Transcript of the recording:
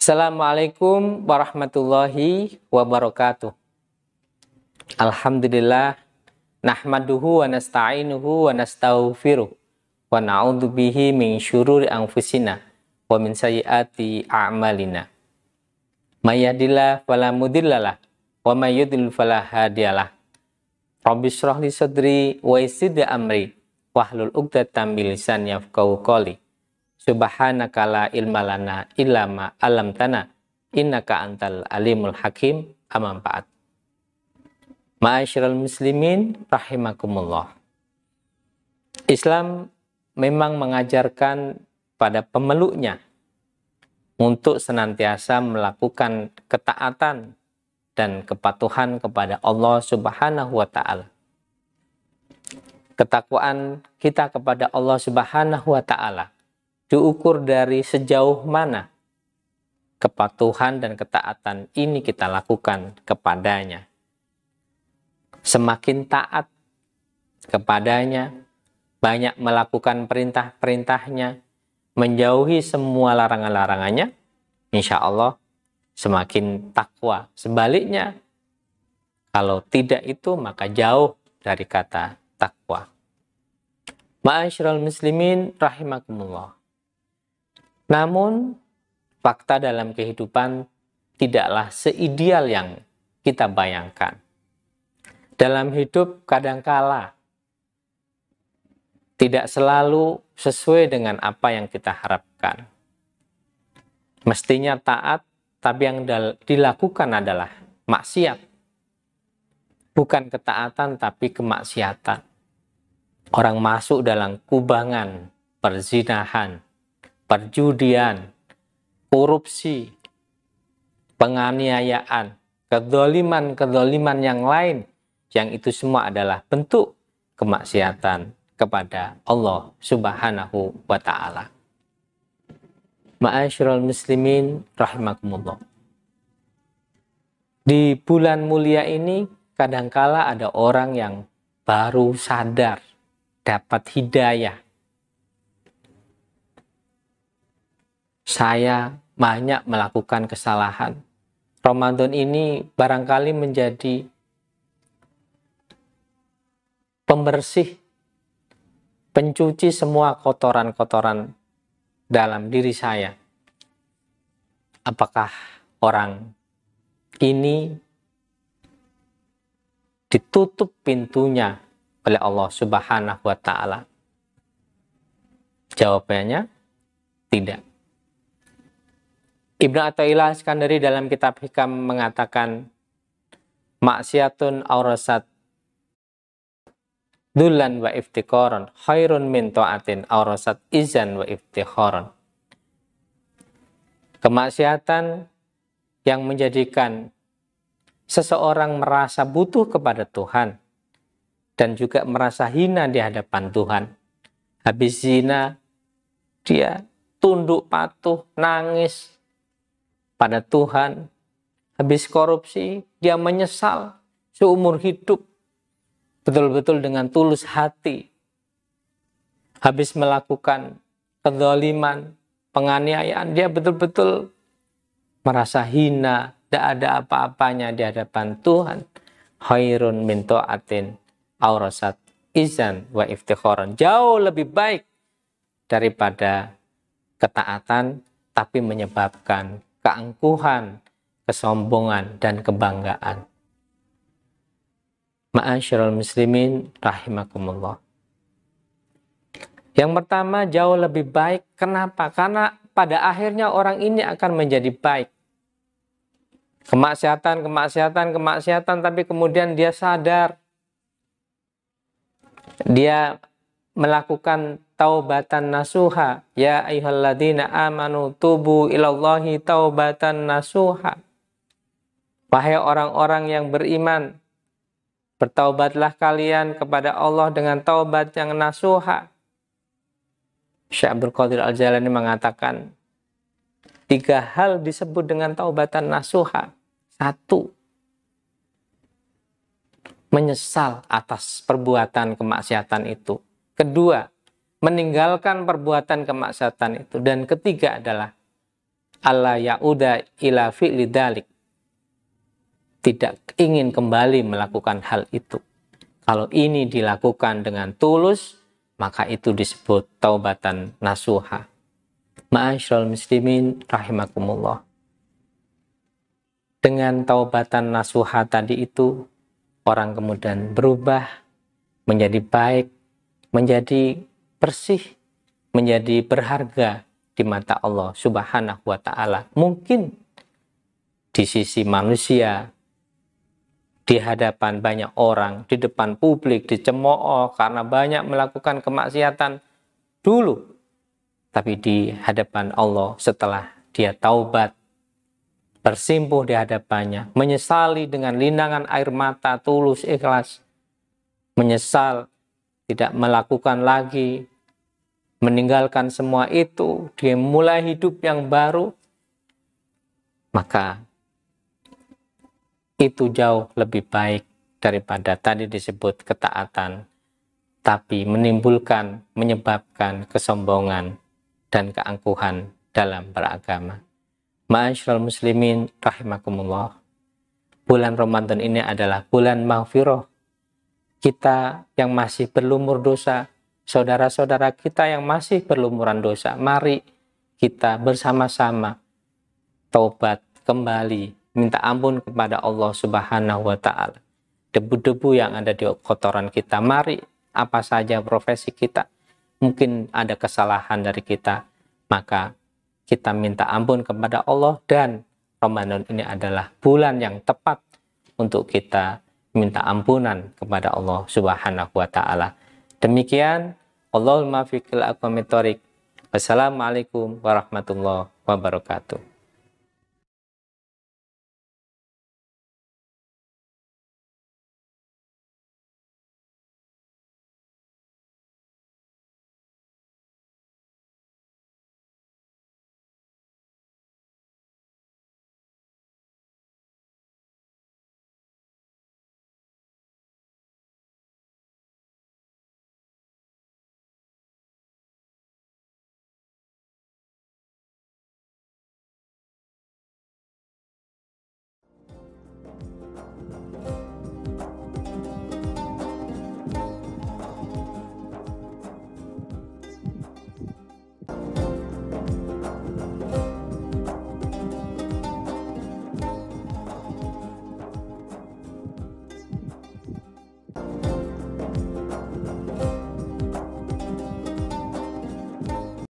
Assalamualaikum warahmatullahi wabarakatuh. Alhamdulillah nahmaduhu wa nasta'inuhu wa nastaghfiruh wa na'udzu bihi min syururi anfusina wa min sayyiati a'malina. Mayadillah yahdihillahu fala mudhillalah wa may yudhlil fala hadiyalah. Rabbi li sadri wa yassir amri wahlul 'uqdatam min lisani yafqahu Subhanaka la ilma lana illa ma tana innaka antal alimul hakim amam paat Ma'asyiral muslimin rahimakumullah. Islam memang mengajarkan pada pemeluknya untuk senantiasa melakukan ketaatan dan kepatuhan kepada Allah Subhanahu wa taala. Ketakwaan kita kepada Allah Subhanahu wa taala diukur dari sejauh mana kepatuhan dan ketaatan ini kita lakukan kepadanya. Semakin taat kepadanya, banyak melakukan perintah-perintahnya, menjauhi semua larangan-larangannya, insya Allah semakin takwa. Sebaliknya, kalau tidak itu maka jauh dari kata takwa. Ma'asyiral muslimin rahimakumullah. Namun, fakta dalam kehidupan tidaklah seideal yang kita bayangkan. Dalam hidup kadangkala tidak selalu sesuai dengan apa yang kita harapkan. Mestinya taat, tapi yang dilakukan adalah maksiat. Bukan ketaatan, tapi kemaksiatan. Orang masuk dalam kubangan, perzinahan, perjudian, korupsi, penganiayaan, kedoliman-kedoliman yang lain, yang itu semua adalah bentuk kemaksiatan kepada Allah Subhanahu wa Ta'ala. Ma'asyiral muslimin rahimakumullah. Di bulan mulia ini kadangkala ada orang yang baru sadar dapat hidayah saya banyak melakukan kesalahan. Ramadan ini barangkali menjadi pembersih, pencuci semua kotoran-kotoran dalam diri saya. Apakah orang ini ditutup pintunya oleh Allah Subhanahu wa taala? Jawabannya tidak. Ibnu Athaillah Skandari dalam kitab Hikam mengatakan maksiatun aurasat dulan wa iftikoron khairun min ta'atin aurasat izan wa iftikoron kemaksiatan yang menjadikan seseorang merasa butuh kepada Tuhan dan juga merasa hina di hadapan Tuhan habis zina dia tunduk patuh nangis pada Tuhan. Habis korupsi, dia menyesal seumur hidup. Betul-betul dengan tulus hati. Habis melakukan kedoliman, penganiayaan, dia betul-betul merasa hina, tidak ada apa-apanya di hadapan Tuhan. Khairun min to'atin aurasat izan wa iftikhoran. Jauh lebih baik daripada ketaatan tapi menyebabkan keangkuhan, kesombongan, dan kebanggaan. Ma'asyiral muslimin rahimakumullah. Yang pertama jauh lebih baik. Kenapa? Karena pada akhirnya orang ini akan menjadi baik. Kemaksiatan, kemaksiatan, kemaksiatan, tapi kemudian dia sadar. Dia melakukan taubatan nasuha ya ayyuhalladzina amanu tubu ilallahi taubatan nasuha wahai orang-orang yang beriman bertaubatlah kalian kepada Allah dengan taubat yang nasuha Syekh Abdul Qadir Al-Jalani mengatakan tiga hal disebut dengan taubatan nasuha satu menyesal atas perbuatan kemaksiatan itu Kedua, meninggalkan perbuatan kemaksiatan itu. Dan ketiga adalah Allah ya'uda ila fi'li Tidak ingin kembali melakukan hal itu. Kalau ini dilakukan dengan tulus, maka itu disebut taubatan nasuha. Ma'asyiral muslimin rahimakumullah. Dengan taubatan nasuha tadi itu, orang kemudian berubah menjadi baik, menjadi bersih, menjadi berharga di mata Allah Subhanahu wa taala. Mungkin di sisi manusia di hadapan banyak orang, di depan publik, dicemooh karena banyak melakukan kemaksiatan dulu. Tapi di hadapan Allah setelah dia taubat, bersimpuh di hadapannya, menyesali dengan linangan air mata tulus ikhlas, menyesal tidak melakukan lagi, meninggalkan semua itu, dia mulai hidup yang baru, maka itu jauh lebih baik daripada tadi disebut ketaatan, tapi menimbulkan, menyebabkan kesombongan dan keangkuhan dalam beragama. Ma'asyiral muslimin rahimakumullah. Bulan Ramadan ini adalah bulan maghfirah kita yang masih berlumur dosa, saudara-saudara kita yang masih berlumuran dosa. Mari kita bersama-sama taubat kembali, minta ampun kepada Allah Subhanahu wa taala. Debu-debu yang ada di kotoran kita, mari apa saja profesi kita, mungkin ada kesalahan dari kita, maka kita minta ampun kepada Allah dan Ramadan ini adalah bulan yang tepat untuk kita minta ampunan kepada Allah Subhanahu wa taala. Demikian Allahumma fikil mitorik Wassalamualaikum warahmatullahi wabarakatuh.